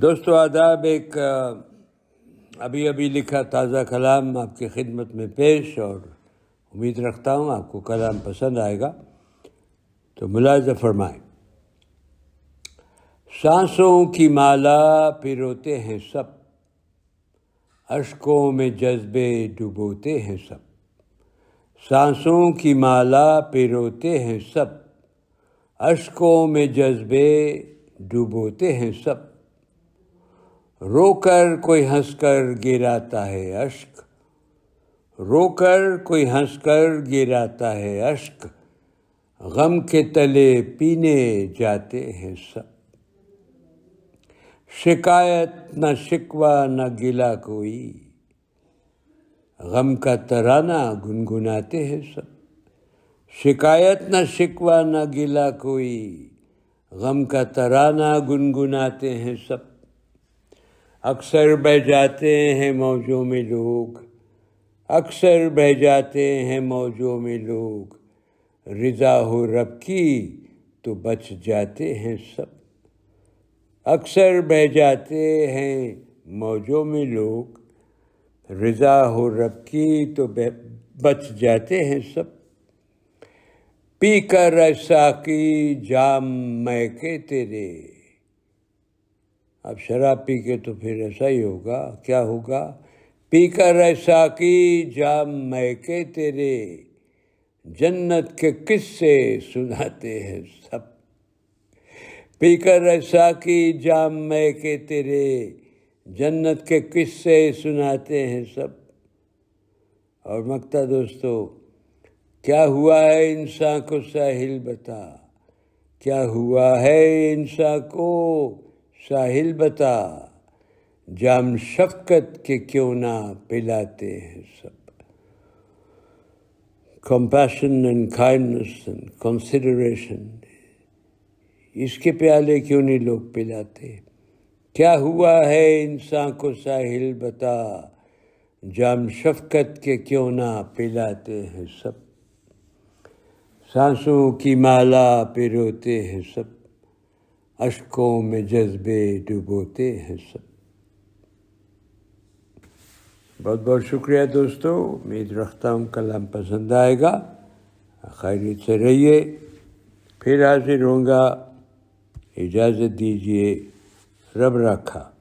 दोस्तों आदाब एक अभी अभी लिखा ताज़ा कलाम आपकी खिदमत में पेश और उम्मीद रखता हूँ आपको कलाम पसंद आएगा तो मुलाजा फरमाएं सांसों की माला पिरोते हैं सब अशकों में जज्बे डुबोते हैं सब सांसों की माला पिरोते हैं सब अशकों में जज्बे डुबोते हैं सब रोकर कोई हंसकर गिराता है अश्क रोकर कोई हंसकर गिराता है अश्क गम के तले पीने जाते हैं सब शिकायत न शिकवा न गिला कोई गम का तराना गुनगुनाते हैं सब शिकायत न शिकवा न गिला कोई गम का तराना गुनगुनाते हैं सब अक्सर बह जाते हैं मौजों में लोग अक्सर बह जाते हैं मौजों में लोग रिजा हो रब की तो बच जाते हैं सब अक्सर बह जाते हैं मौजों में लोग रिजा हो रब की तो बच जाते हैं सब पी कर साकी जाम मैके तेरे अब शराब पी के तो फिर ऐसा ही होगा क्या होगा पीकर ऐसा की जाम मैके तेरे जन्नत के किस्से सुनाते हैं सब पीकर ऐसा की जाम मैके तेरे जन्नत के किस्से सुनाते हैं सब और मक्ता दोस्तों क्या हुआ है इंसान को साहिल बता क्या हुआ है इंसान को साहिल बता जाम शफकत के क्यों ना पिलाते हैं सब compassion and kindness and consideration इसके प्याले क्यों नहीं लोग पिलाते क्या हुआ है इंसान को साहिल बता जाम शफकत के क्यों ना पिलाते हैं सब सांसों की माला पिरोते हैं सब अशकों में जज्बे डुबोते हैं सब बहुत बहुत शुक्रिया दोस्तों उम्मीद रखता हूँ कलाम पसंद आएगा खैरियत से रहिए फिर हाजिर होंगे इजाज़त दीजिए रब रखा